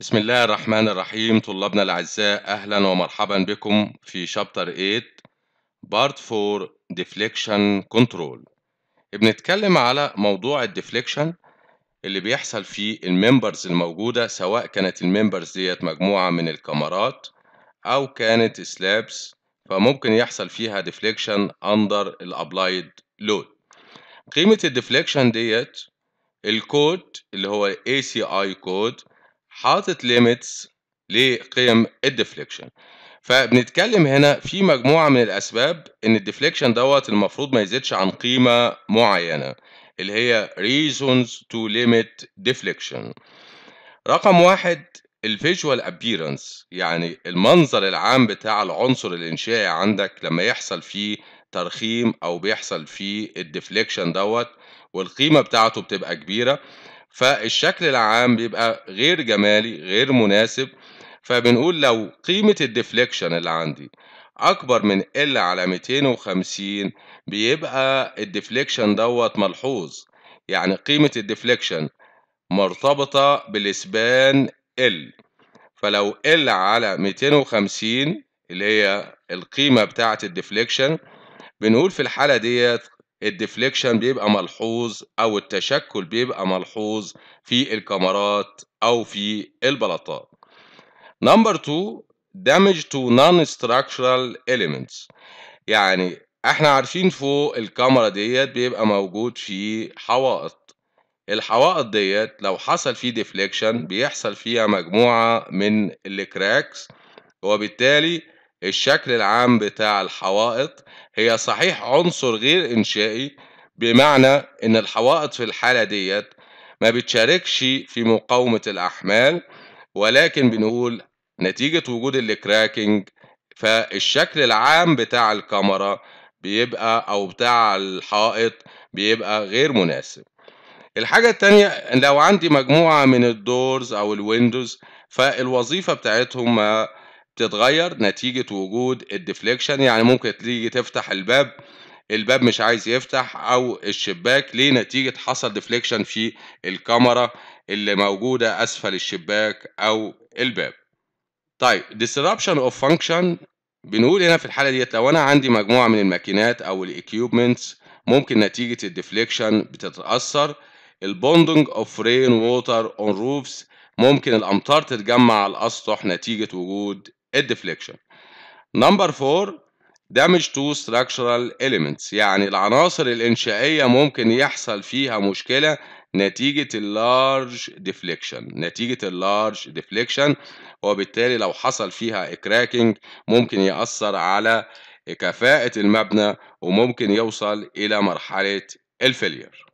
بسم الله الرحمن الرحيم طلابنا الأعزاء أهلا ومرحبا بكم في شابتر 8 بارت 4 ديفليكشن كنترول بنتكلم على موضوع الديفليكشن اللي بيحصل في الممبرز الموجودة سواء كانت الممبرز ديت مجموعة من الكاميرات أو كانت سلابس فممكن يحصل فيها ديفليكشن أندر الأبلايد لود قيمة الديفليكشن ديت الكود اللي هو ACI كود حاطط ليميتس لقيم الديفليكشن فبنتكلم هنا في مجموعة من الأسباب إن الديفليكشن دوت المفروض ما يزيدش عن قيمة معينة اللي هي reasons to limit deflection رقم واحد الفيجوال ابييرنس يعني المنظر العام بتاع العنصر الانشائي عندك لما يحصل فيه ترخيم او بيحصل فيه الديفليكشن دوت والقيمه بتاعته بتبقى كبيره فالشكل العام بيبقى غير جمالي غير مناسب فبنقول لو قيمة الديفليكشن اللي عندي أكبر من L على 250 بيبقى الديفليكشن دوت ملحوظ يعني قيمة الديفليكشن مرتبطة بالإسبان L فلو L على 250 اللي هي القيمة بتاعة الديفليكشن بنقول في الحالة ديت الديفليكشن بيبقى ملحوظ او التشكل بيبقى ملحوظ في الكاميرات او في البلاطات نمبر 2 damage to non-structural elements يعني احنا عارفين فوق الكاميرا ديت بيبقى موجود فيه حوائط الحوائط ديت لو حصل فيه ديفليكشن بيحصل فيها مجموعة من الكراكس وبالتالي الشكل العام بتاع الحوائط هي صحيح عنصر غير إنشائي بمعنى إن الحوائط في الحالة ديت ما بتشاركش في مقاومة الأحمال ولكن بنقول نتيجة وجود الكراكنج فالشكل العام بتاع الكاميرا بيبقى أو بتاع الحائط بيبقى غير مناسب الحاجة التانية لو عندي مجموعة من الدورز أو الويندوز فالوظيفة بتاعتهم ما تتغير نتيجة وجود الديفليكشن يعني ممكن تيجي تفتح الباب الباب مش عايز يفتح او الشباك ليه نتيجة حصل ديفليكشن في الكاميرا اللي موجودة اسفل الشباك او الباب طيب disruption of function بنقول هنا في الحالة ديت لو انا عندي مجموعة من الماكينات او الاكيوبمنتس ممكن نتيجة الديفليكشن بتتأثر البوندنج اوف رين ووتر اون روفز ممكن الامطار تتجمع على الاسطح نتيجة وجود الديفليكشن نمبر 4 damage to structural elements يعني العناصر الإنشائية ممكن يحصل فيها مشكلة نتيجة اللارج ديفليكشن نتيجة اللارج ديفليكشن وبالتالي لو حصل فيها كراكنج ممكن يأثر على كفاءة المبنى وممكن يوصل إلى مرحلة الفيلير